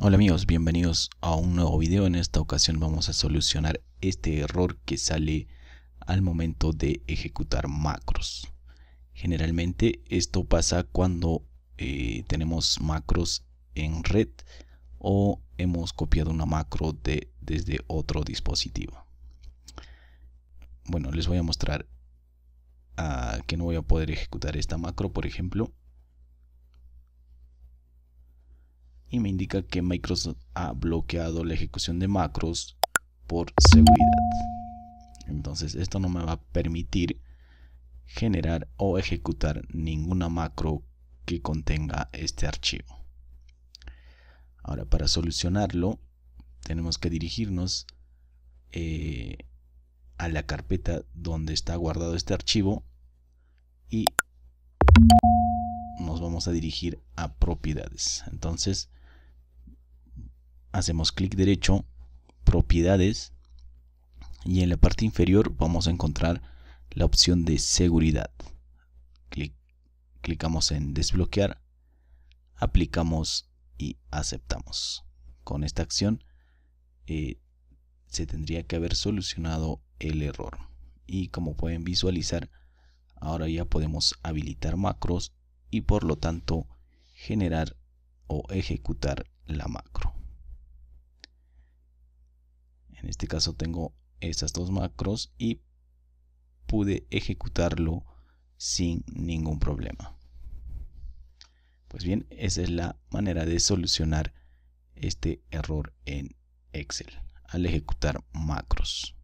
Hola amigos, bienvenidos a un nuevo video. En esta ocasión vamos a solucionar este error que sale al momento de ejecutar macros. Generalmente esto pasa cuando eh, tenemos macros en red o hemos copiado una macro de, desde otro dispositivo. Bueno, les voy a mostrar ah, que no voy a poder ejecutar esta macro, por ejemplo, y me indica que Microsoft ha bloqueado la ejecución de macros por seguridad. Entonces esto no me va a permitir generar o ejecutar ninguna macro que contenga este archivo. Ahora para solucionarlo tenemos que dirigirnos eh, a la carpeta donde está guardado este archivo y nos vamos a dirigir a propiedades. Entonces hacemos clic derecho, propiedades y en la parte inferior vamos a encontrar la opción de seguridad. Clic, clicamos en desbloquear, aplicamos y aceptamos. Con esta acción eh, se tendría que haber solucionado el error. Y como pueden visualizar, ahora ya podemos habilitar macros y por lo tanto generar o ejecutar la macro. En este caso tengo estas dos macros y pude ejecutarlo sin ningún problema. Pues bien, esa es la manera de solucionar este error en Excel al ejecutar macros.